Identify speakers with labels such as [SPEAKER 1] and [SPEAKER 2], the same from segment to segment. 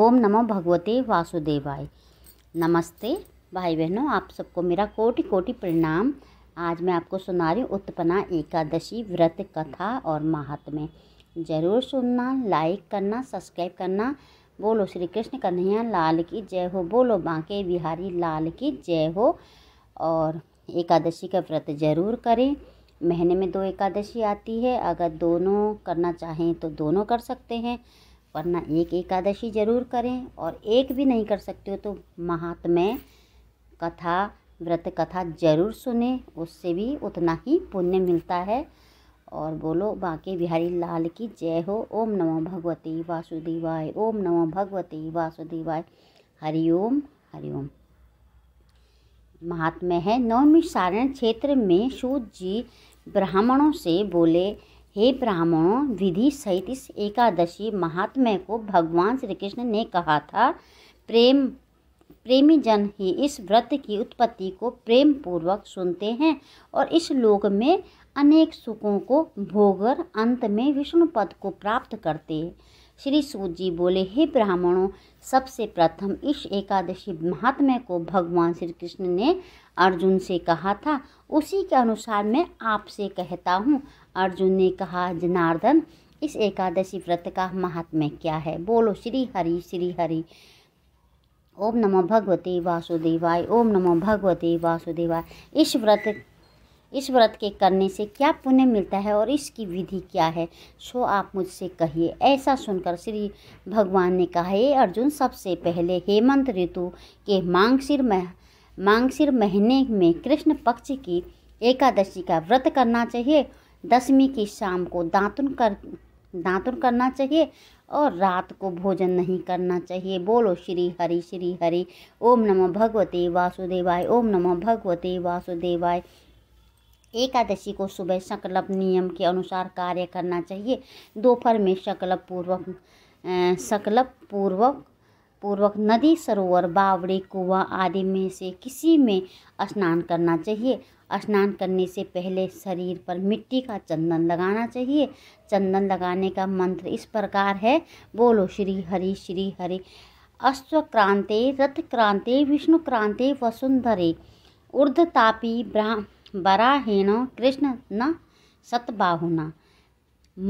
[SPEAKER 1] ओम नमो भगवते वासुदेवाय नमस्ते भाई बहनों आप सबको मेरा कोटि कोटि प्रणाम आज मैं आपको सुना रही हूँ उत्पन्ना एकादशी व्रत कथा और महात्म्य जरूर सुनना लाइक करना सब्सक्राइब करना बोलो श्री कृष्ण कन्हैया लाल की जय हो बोलो बांके बिहारी लाल की जय हो और एकादशी का व्रत जरूर करें महीने में दो एकादशी आती है अगर दोनों करना चाहें तो दोनों कर सकते हैं वरना एक एकादशी जरूर करें और एक भी नहीं कर सकते हो तो महात्म्य कथा व्रत कथा जरूर सुने उससे भी उतना ही पुण्य मिलता है और बोलो बाकी बिहारी लाल की जय हो ओम नमो भगवती वासुदेवाय ओम नमो भगवती वासुदेवाय हरिओम हरिओम महात्म्य है नवमी सारण क्षेत्र में सूद जी ब्राह्मणों से बोले हे ब्राह्मणों विधि सहित इस एकादशी महात्म्य को भगवान श्री कृष्ण ने कहा था प्रेम प्रेमी जन ही इस व्रत की उत्पत्ति को प्रेम पूर्वक सुनते हैं और इस लोक में अनेक सुखों को भोगकर अंत में विष्णु पद को प्राप्त करते हैं श्री सूत जी बोले हे ब्राह्मणों सबसे प्रथम इस एकादशी महात्म्य को भगवान श्री कृष्ण ने अर्जुन से कहा था उसी के अनुसार मैं आपसे कहता हूँ अर्जुन ने कहा जनार्दन इस एकादशी व्रत का महात्म्य क्या है बोलो श्री हरि श्री हरि ओम नमो भगवते वासुदेवाय ओम नमो भगवते वासुदेवाय इस व्रत इस व्रत के करने से क्या पुण्य मिलता है और इसकी विधि क्या है सो आप मुझसे कहिए ऐसा सुनकर श्री भगवान ने कहा हे अर्जुन सबसे पहले हेमंत ऋतु के मांगसिर मह मांगसिर महीने में कृष्ण पक्ष की एकादशी का व्रत करना चाहिए दसवीं की शाम को दांतुन कर दांतुन करना चाहिए और रात को भोजन नहीं करना चाहिए बोलो श्री हरि श्री हरि ओम नमो भगवते वासुदेवाय ओम नमो भगवते वासुदेवाय एकादशी को सुबह संकल्प नियम के अनुसार कार्य करना चाहिए दोपहर में संकल्प पूर्वक संकल्प पूर्वक पूर्वक नदी सरोवर बावड़ी कुआं आदि में से किसी में स्नान करना चाहिए स्नान करने से पहले शरीर पर मिट्टी का चंदन लगाना चाहिए चंदन लगाने का मंत्र इस प्रकार है बोलो श्री हरि श्री हरि अश्व क्रांति रथ क्रांति विष्णु क्रांति वसुंधरे ऊर्धतापी ब्राह्म बराहीनो कृष्ण न सतबाहुना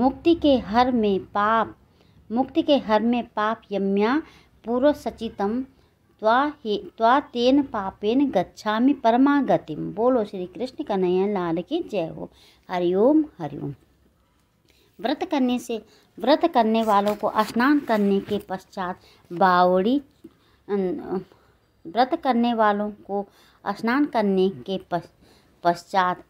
[SPEAKER 1] मुक्ति के हर में पाप मुक्ति के हर में पाप यम्या पूर्व सचितम त्वा हे त्वा तेन पापेन गच्छामि परमागतिम बोलो श्री कृष्ण कन्हैया लाल की जय हो हरिओम हरिओम व्रत करने से व्रत करने वालों को स्नान करने के पश्चात बावड़ी व्रत करने वालों को स्नान करने के पश्चात पश्चात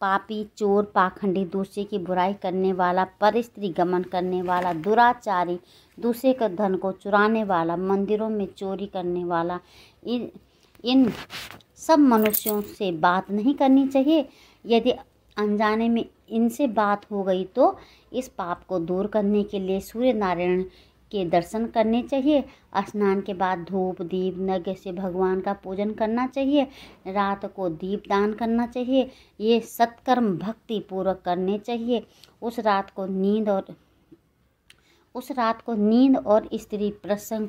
[SPEAKER 1] पापी चोर पाखंडी दूसरे की बुराई करने वाला पर स्त्री गमन करने वाला दुराचारी दूसरे के धन को चुराने वाला मंदिरों में चोरी करने वाला इन इन सब मनुष्यों से बात नहीं करनी चाहिए यदि अनजाने में इनसे बात हो गई तो इस पाप को दूर करने के लिए सूर्य नारायण के दर्शन करने चाहिए स्नान के बाद धूप दीप नग से भगवान का पूजन करना चाहिए रात को दीप दान करना चाहिए ये सत्कर्म भक्ति पूर्वक करने चाहिए उस रात को नींद और उस रात को नींद और स्त्री प्रसंग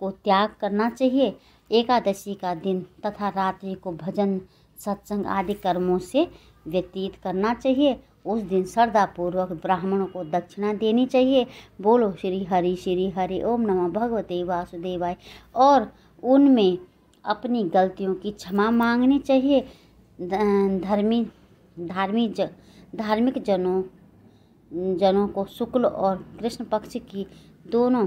[SPEAKER 1] को त्याग करना चाहिए एकादशी का दिन तथा रात्रि को भजन सत्संग आदि कर्मों से व्यतीत करना चाहिए उस दिन श्रद्धापूर्वक ब्राह्मणों को दक्षिणा देनी चाहिए बोलो श्री हरि श्री हरि ओम नमः भगवते वासुदेवाय और उनमें अपनी गलतियों की क्षमा मांगनी चाहिए धर्मी धार्मिक ज धार्मिक जनों जनों को शुक्ल और कृष्ण पक्ष की दोनों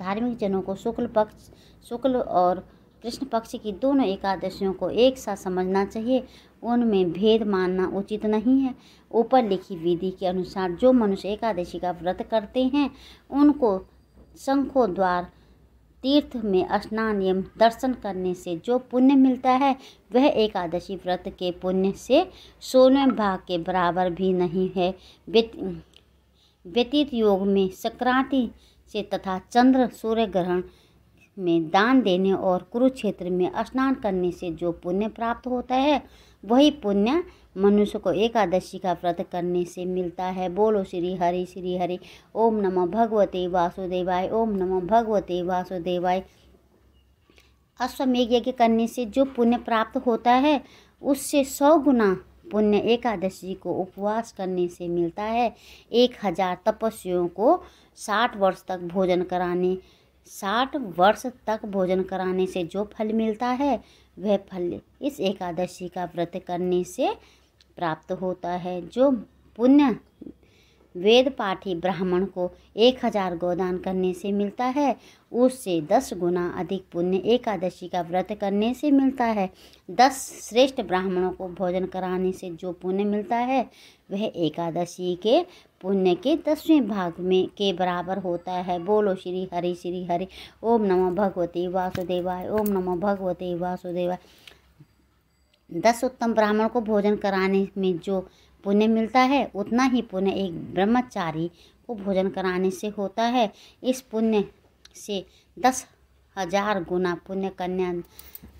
[SPEAKER 1] धार्मिक जनों को शुक्ल पक्ष शुक्ल और कृष्ण पक्ष की दोनों एकादशियों को एक साथ समझना चाहिए उनमें भेद मानना उचित नहीं है ऊपर लिखी विधि के अनुसार जो मनुष्य एकादशी का व्रत करते हैं उनको शंखो द्वार तीर्थ में स्नान एवं दर्शन करने से जो पुण्य मिलता है वह एकादशी व्रत के पुण्य से सोने भाग के बराबर भी नहीं है व्यतीत योग में संक्रांति से तथा चंद्र सूर्य ग्रहण में दान देने और कुरुक्षेत्र में स्नान करने से जो पुण्य प्राप्त होता है वही पुण्य मनुष्य को एकादशी का व्रत करने से मिलता है बोलो श्री हरि श्री हरि ओम नमो भगवते वासुदेवाय ओम नमो भगवते वासुदेवाय अश्वमेघ यज्ञ करने से जो पुण्य प्राप्त होता है उससे सौ गुना पुण्य एकादशी को उपवास करने से मिलता है एक हजार तपस्वियों को साठ वर्ष तक भोजन कराने साठ वर्ष तक भोजन कराने से जो फल मिलता है वह फल इस एकादशी का व्रत करने से प्राप्त होता है जो पुण्य वेद पाठी ब्राह्मण को एक हजार गोदान करने से मिलता है उससे दस गुना अधिक पुण्य एकादशी का व्रत करने से मिलता है दस श्रेष्ठ ब्राह्मणों को भोजन कराने से जो पुण्य मिलता है वह एकादशी के पुण्य के दसवें भाग में के बराबर होता है बोलो श्री हरि श्री हरि ओम नमो भगवते वासुदेवाय ओम नमो भगवते वासुदेवाय दस उत्तम ब्राह्मण को भोजन कराने में जो पुण्य मिलता है उतना ही पुण्य एक ब्रह्मचारी को भोजन कराने से होता है इस पुण्य से दस हजार गुना पुण्य कन्या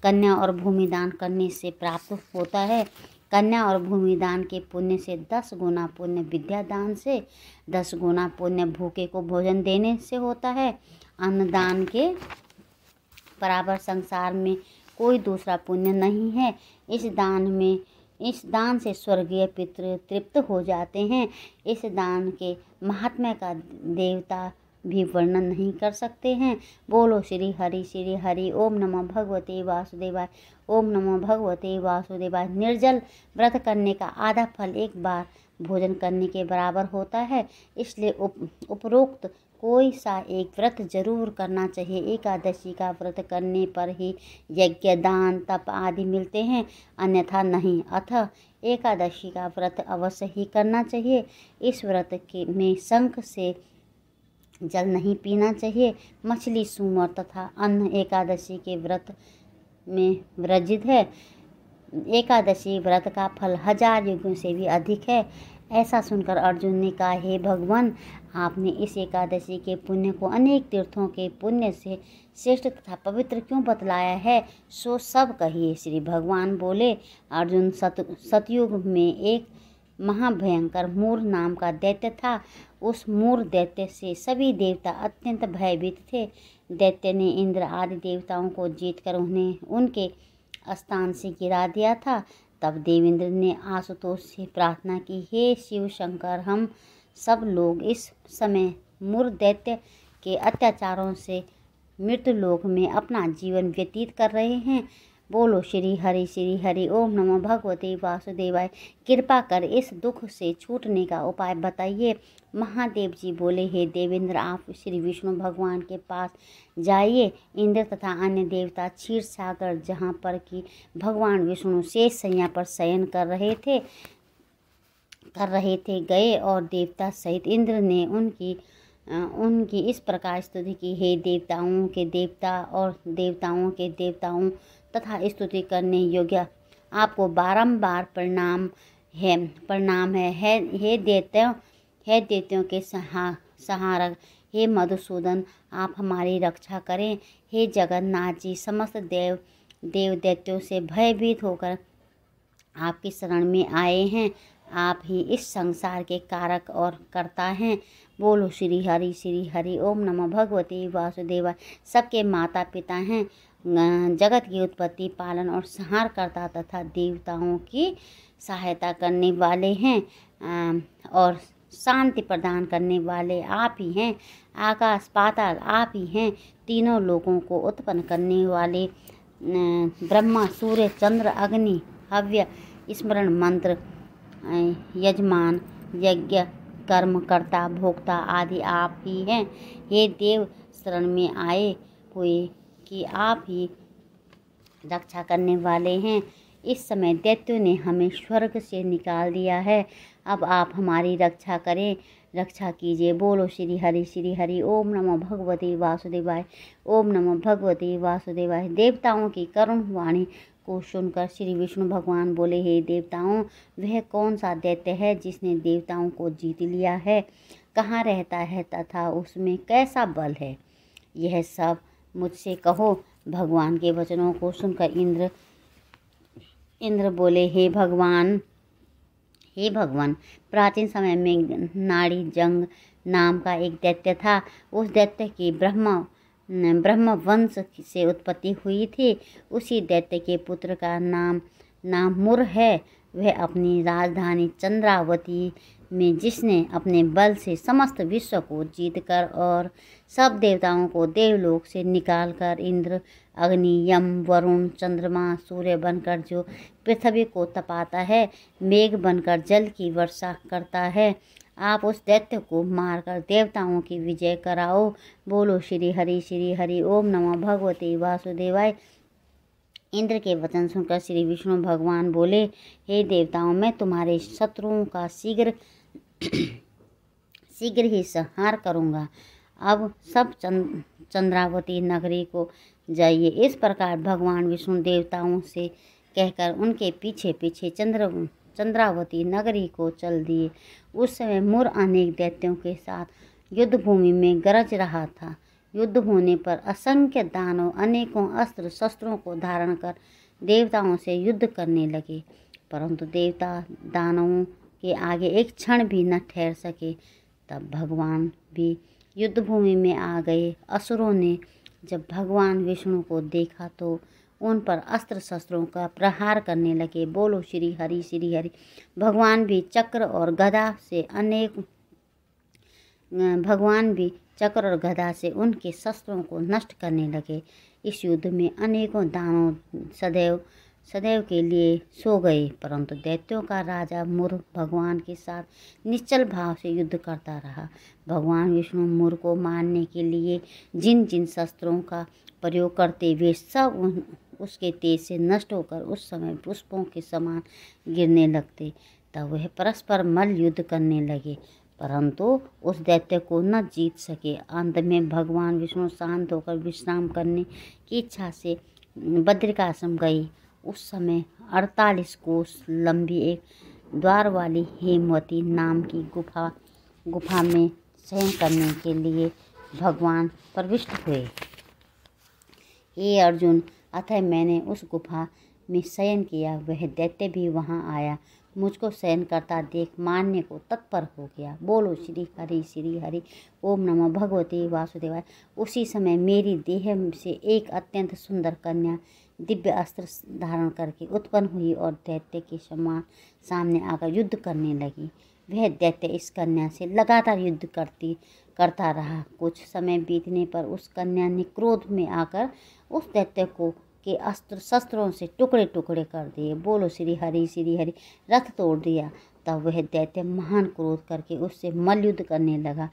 [SPEAKER 1] कन्या और भूमिदान करने से प्राप्त होता है कन्या और भूमिदान के पुण्य से दस गुना पुण्य विद्यादान से दस गुना पुण्य भूखे को भोजन देने से होता है अन्नदान के बराबर संसार में कोई दूसरा पुण्य नहीं है इस दान में इस दान से स्वर्गीय पितृ तृप्त हो जाते हैं इस दान के महात्मा का देवता भी वर्णन नहीं कर सकते हैं बोलो श्री हरि श्री हरि ओम नमो भगवते वासुदेवाय ओम नमो भगवते वासुदेवाय निर्जल व्रत करने का आधा फल एक बार भोजन करने के बराबर होता है इसलिए उप उपरोक्त कोई सा एक व्रत जरूर करना चाहिए एकादशी का व्रत करने पर ही यज्ञ दान तप आदि मिलते हैं अन्यथा नहीं अतः एकादशी का व्रत अवश्य ही करना चाहिए इस व्रत के में शंख से जल नहीं पीना चाहिए मछली सूमर तथा अन्य एकादशी के व्रत में वर्जित है एकादशी व्रत का फल हजार युगों से भी अधिक है ऐसा सुनकर अर्जुन ने कहा हे भगवान आपने इस एकादशी के पुण्य को अनेक तीर्थों के पुण्य से श्रेष्ठ तथा पवित्र क्यों बतलाया है सो सब कहिए श्री भगवान बोले अर्जुन सत सतयुग में एक महाभयंकर मूर नाम का दैत्य था उस मूर दैत्य से सभी देवता अत्यंत भयभीत थे दैत्य ने इंद्र आदि देवताओं को जीतकर उन्हें उनके स्थान से गिरा दिया था तब देवेंद्र ने आशुतोष से प्रार्थना की हे शिव शंकर हम सब लोग इस समय मुर दैत्य के अत्याचारों से मृत्यु लोक में अपना जीवन व्यतीत कर रहे हैं बोलो श्री हरि श्री हरि ओम नमो भगवते वासुदेवाय कृपा कर इस दुख से छूटने का उपाय बताइए महादेव जी बोले हे देवेंद्र आप श्री विष्णु भगवान के पास जाइए इंद्र तथा अन्य देवता क्षीर सागर जहाँ पर कि भगवान विष्णु शेष सैया पर शयन कर रहे थे कर रहे थे गए और देवता सहित इंद्र ने उनकी उनकी इस प्रकार स्तुति की हे देवताओं के देवता और देवताओं के देवताओं तथा स्तुति करने योग्य आपको बारंबार प्रणाम है प्रणाम है हे हे देते हे देवताओं के सहा सहारक हे मधुसूदन आप हमारी रक्षा करें हे जगन्नाथ जी समस्त देव देव दैत्यों से भयभीत होकर आपकी शरण में आए हैं आप ही इस संसार के कारक और कर्ता हैं बोलो श्री हरि श्री हरि ओम नमः भगवती वासुदेवा सबके माता पिता हैं जगत की उत्पत्ति पालन और संहार करता तथा देवताओं की सहायता करने वाले हैं और शांति प्रदान करने वाले आप ही हैं आकाश पाताल आप ही हैं तीनों लोगों को उत्पन्न करने वाले ब्रह्मा सूर्य चंद्र अग्नि हव्य स्मरण मंत्र यजमान यज्ञ कर्म कर्ता भोक्ता आदि आप ही हैं ये देव शरण में आए हुए कि आप ही रक्षा करने वाले हैं इस समय दैत्य ने हमें स्वर्ग से निकाल दिया है अब आप हमारी रक्षा करें रक्षा कीजिए बोलो श्री हरि श्री हरि ओम नमो भगवती वासुदेवाय ओम नमो भगवती वासुदेवाय देवताओं की करुण वाणी को सुनकर श्री विष्णु भगवान बोले हे देवताओं वह कौन सा दैत्य है जिसने देवताओं को जीत लिया है कहाँ रहता है तथा उसमें कैसा बल है यह सब मुझसे कहो भगवान के वचनों को सुनकर इंद्र इंद्र बोले हे भगवान हे भगवान प्राचीन समय में नाड़ी जंग नाम का एक दैत्य था उस दैत्य की ब्रह्मा ब्रह्म वंश से उत्पत्ति हुई थी उसी दैत्य के पुत्र का नाम नाम मुर है वह अपनी राजधानी चंद्रावती में जिसने अपने बल से समस्त विश्व को जीतकर और सब देवताओं को देवलोक से निकालकर इंद्र अग्नि यम वरुण चंद्रमा सूर्य बनकर जो पृथ्वी को तपाता है मेघ बनकर जल की वर्षा करता है आप उस दैत्य को मारकर देवताओं की विजय कराओ बोलो श्री हरि श्री हरि ओम नमः भगवते वासुदेवाय इंद्र के वचन सुनकर श्री विष्णु भगवान बोले हे देवताओं मैं तुम्हारे शत्रुओं का शीघ्र शीघ्र ही संहार करूँगा अब सब चंद चंद्रावती नगरी को जाइए इस प्रकार भगवान विष्णु देवताओं से कहकर उनके पीछे पीछे चंद्र चंद्रावती नगरी को चल दिए उस समय मुर अनेक दैत्यों के साथ युद्ध भूमि में गरज रहा था युद्ध होने पर असंख्य दानों अनेकों अस्त्र शस्त्रों को धारण कर देवताओं से युद्ध करने लगे परंतु देवता दानवों के आगे एक क्षण भी न ठहर सके तब भगवान भी युद्ध भूमि में आ गए असुरों ने जब भगवान विष्णु को देखा तो उन पर अस्त्र शस्त्रों का प्रहार करने लगे बोलो श्री हरि श्री हरि भगवान भी चक्र और गदा से अनेक अं, भगवान भी चक्र और गदा से उनके शस्त्रों को नष्ट करने लगे इस युद्ध में अनेकों दानों सदैव सदैव के लिए सो गए परंतु दैत्यों का राजा मुर भगवान के साथ निश्चल भाव से युद्ध करता रहा भगवान विष्णु मुर को मारने के लिए जिन जिन शस्त्रों का प्रयोग करते वे सब उन उसके तेज से नष्ट होकर उस समय पुष्पों के समान गिरने लगते तब वह परस्पर मल युद्ध करने लगे परंतु उस दैत्य को न जीत सके अंत में भगवान विष्णु शांत होकर विश्राम करने की इच्छा से बद्रिकाश्रम गई उस समय अड़तालीस कोस लंबी एक द्वार वाली हेमवती नाम की गुफा गुफा में शयन करने के लिए भगवान प्रविष्ट हुए हे अर्जुन अतः मैंने उस गुफा में शयन किया वह दैत्य भी वहाँ आया मुझको सहन करता देख मानने को तत्पर हो गया बोलो श्री हरि श्री हरि ओम नमः भगवती वासुदेवाय उसी समय मेरी देह से एक अत्यंत सुंदर कन्या दिव्य अस्त्र धारण करके उत्पन्न हुई और दैत्य के समान सामने आकर युद्ध करने लगी वह दैत्य इस कन्या से लगातार युद्ध करती करता रहा कुछ समय बीतने पर उस कन्या ने क्रोध में आकर उस दैत्य को के अस्त्र शस्त्रों से टुकड़े टुकड़े कर दिए बोलो श्री हरि श्री हरि रथ तोड़ दिया तब वह दैत्य महान क्रोध करके उससे मलयुद्ध करने लगा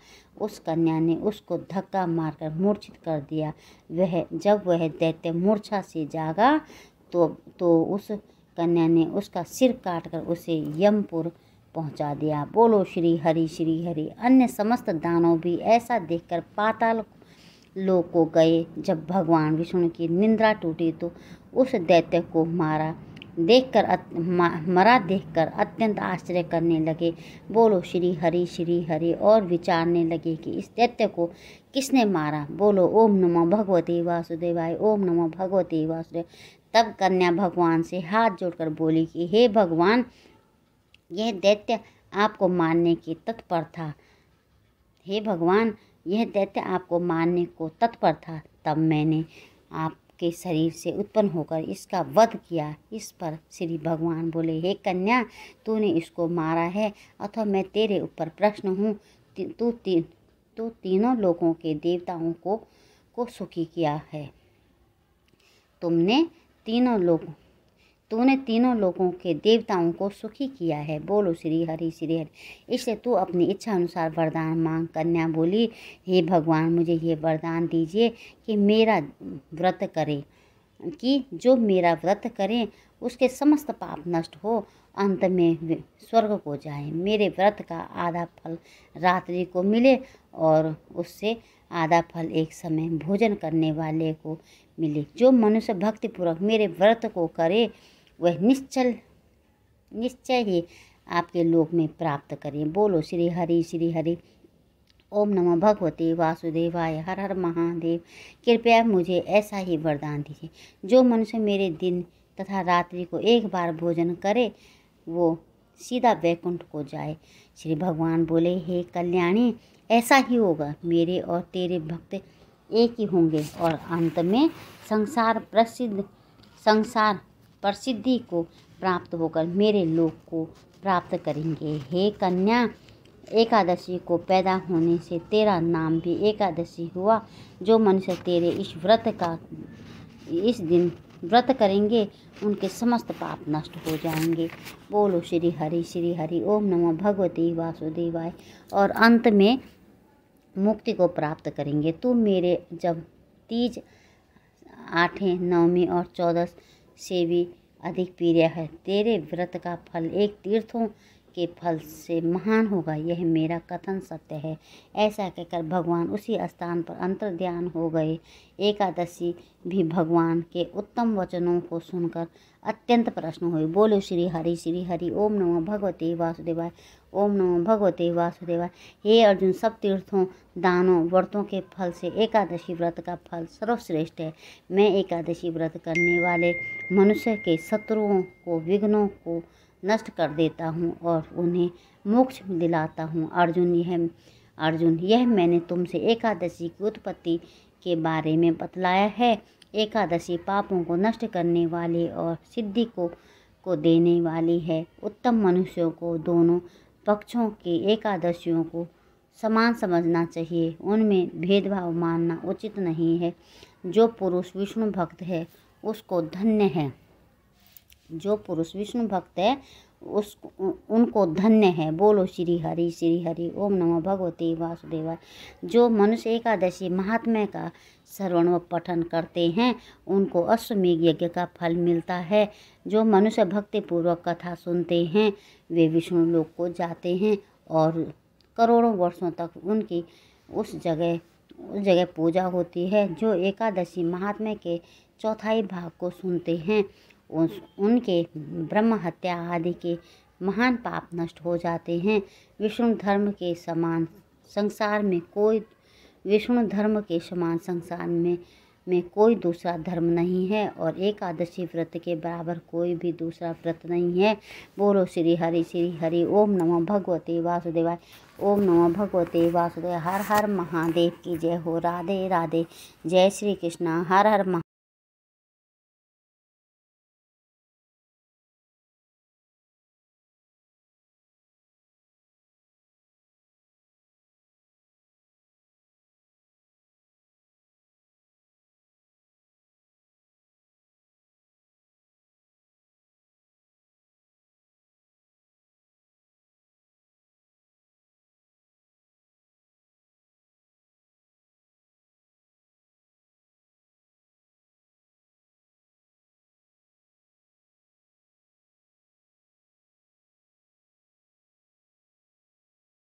[SPEAKER 1] उस कन्या ने उसको धक्का मारकर मूर्छित कर दिया वह जब वह दैत्य मूर्छा से जागा तो तो उस कन्या ने उसका सिर काट कर उसे यमपुर पहुंचा दिया बोलो श्री हरि श्री हरि अन्य समस्त दानों भी ऐसा देखकर पाताल लोग को गए जब भगवान विष्णु की निंद्रा टूटी तो उस दैत्य को मारा देखकर मरा देखकर अत्यंत आश्चर्य करने लगे बोलो श्री हरि श्री हरि और विचारने लगे कि इस दैत्य को किसने मारा बोलो ओम नमो भगवते वासुदेवाय ओम नमो भगवते वासुदेव तब कन्या भगवान से हाथ जोड़कर बोली कि हे भगवान यह दैत्य आपको मारने के तत्पर था हे भगवान यह दैत्य आपको मारने को तत्पर था तब मैंने आपके शरीर से उत्पन्न होकर इसका वध किया इस पर श्री भगवान बोले हे कन्या तूने इसको मारा है अथवा मैं तेरे ऊपर प्रश्न हूँ तू तीन तो तीनों लोगों के देवताओं को को सुखी किया है तुमने तीनों लोगों तूने तीनों लोगों के देवताओं को सुखी किया है बोलो श्री हरि श्री हरि इसलिए तू अपनी इच्छा अनुसार वरदान मांग कन्या बोली हे भगवान मुझे ये वरदान दीजिए कि मेरा व्रत करे कि जो मेरा व्रत करे उसके समस्त पाप नष्ट हो अंत में स्वर्ग को जाए मेरे व्रत का आधा फल रात्रि को मिले और उससे आधा फल एक समय भोजन करने वाले को मिले जो मनुष्य भक्तिपूर्वक मेरे व्रत को करे वह निश्चल निश्चय ही आपके लोक में प्राप्त करें बोलो श्री हरि श्री हरि ओम नमः भगवते वासुदेवाय हर हर महादेव कृपया मुझे ऐसा ही वरदान दीजिए जो मनुष्य मेरे दिन तथा रात्रि को एक बार भोजन करे वो सीधा वैकुंठ को जाए श्री भगवान बोले हे कल्याणी ऐसा ही होगा मेरे और तेरे भक्त एक ही होंगे और अंत में संसार प्रसिद्ध संसार प्रसिद्धि को प्राप्त होकर मेरे लोक को प्राप्त करेंगे हे कन्या एकादशी को पैदा होने से तेरा नाम भी एकादशी हुआ जो मनुष्य तेरे इस व्रत का इस दिन व्रत करेंगे उनके समस्त पाप नष्ट हो जाएंगे बोलो श्री हरि श्री हरि ओम नमो भगवती वासुदेवाय और अंत में मुक्ति को प्राप्त करेंगे तू मेरे जब तीज आठें नौवीं और चौदह से भी अधिक प्रिय है तेरे व्रत का फल एक तीर्थों के फल से महान होगा यह मेरा कथन सत्य है ऐसा कहकर भगवान उसी स्थान पर अंतर्ध्यान हो गए एकादशी भी भगवान के उत्तम वचनों को सुनकर अत्यंत प्रश्न हुए बोलो श्री हरि श्री हरि ओम नमो भगवते वासुदेवाय ओम नमो भगवते वासुदेवाय हे अर्जुन सब तीर्थों दानों व्रतों के फल से एकादशी व्रत का फल सर्वश्रेष्ठ है मैं एकादशी व्रत करने वाले मनुष्य के शत्रुओं को विघ्नों को नष्ट कर देता हूँ और उन्हें मोक्ष दिलाता हूँ अर्जुन यह अर्जुन यह मैंने तुमसे एकादशी की उत्पत्ति के बारे में बतलाया है एकादशी पापों को नष्ट करने वाले और सिद्धि को को देने वाली है उत्तम मनुष्यों को दोनों पक्षों के एकादशियों को समान समझना चाहिए उनमें भेदभाव मानना उचित नहीं है जो पुरुष विष्णु भक्त है उसको धन्य है जो पुरुष विष्णु भक्त है उस उनको धन्य है बोलो श्री हरि श्री हरि ओम नमो भगवते वासुदेवाय जो मनुष्य एकादशी महात्मा का श्रवण व पठन करते हैं उनको अश्वमेघ यज्ञ का फल मिलता है जो मनुष्य भक्तिपूर्वक कथा सुनते हैं वे विष्णु लोक को जाते हैं और करोड़ों वर्षों तक उनकी उस जगह उस जगह पूजा होती है जो एकादशी महात्मा के चौथाई भाग को सुनते हैं उस उनके ब्रह्म हत्या आदि के महान पाप नष्ट हो जाते हैं विष्णु धर्म के समान संसार में कोई विष्णु धर्म के समान संसार में में कोई दूसरा धर्म नहीं है और एकादशी व्रत के बराबर कोई भी दूसरा व्रत नहीं है बोलो श्री हरि श्री हरि ओम नमो भगवते वासुदेवाय ओम नमो भगवते वासुदेव हर हर महादेव की जय हो राधे राधे जय श्री कृष्णा हर हर महा